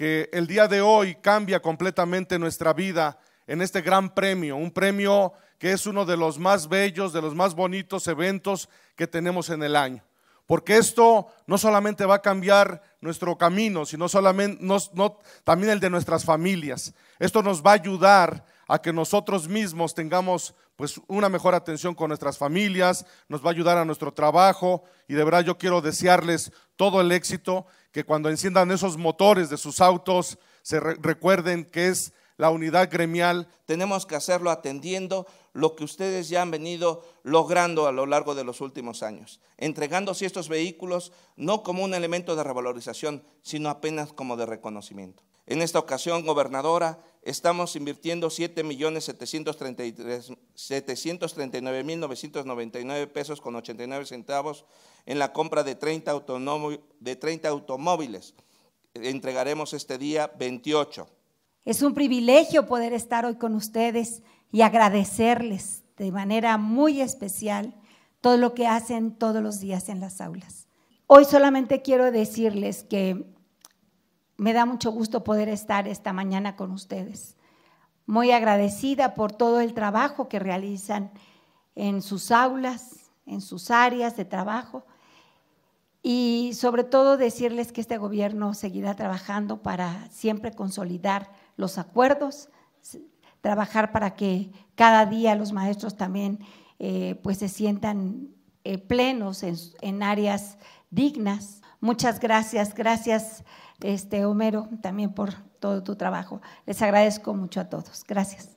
que el día de hoy cambia completamente nuestra vida en este gran premio, un premio que es uno de los más bellos, de los más bonitos eventos que tenemos en el año. Porque esto no solamente va a cambiar nuestro camino, sino también el de nuestras familias. Esto nos va a ayudar a que nosotros mismos tengamos pues, una mejor atención con nuestras familias, nos va a ayudar a nuestro trabajo y de verdad yo quiero desearles todo el éxito, que cuando enciendan esos motores de sus autos se recuerden que es la unidad gremial, tenemos que hacerlo atendiendo lo que ustedes ya han venido logrando a lo largo de los últimos años, entregándose estos vehículos no como un elemento de revalorización, sino apenas como de reconocimiento. En esta ocasión, gobernadora, estamos invirtiendo 7.739.999 pesos con 89 centavos en la compra de 30, de 30 automóviles. Entregaremos este día 28. Es un privilegio poder estar hoy con ustedes y agradecerles de manera muy especial todo lo que hacen todos los días en las aulas. Hoy solamente quiero decirles que me da mucho gusto poder estar esta mañana con ustedes. Muy agradecida por todo el trabajo que realizan en sus aulas, en sus áreas de trabajo y sobre todo decirles que este gobierno seguirá trabajando para siempre consolidar los acuerdos, trabajar para que cada día los maestros también eh, pues se sientan eh, plenos en, en, áreas dignas. Muchas gracias, gracias este, Homero también por todo tu trabajo. Les agradezco mucho a todos. Gracias.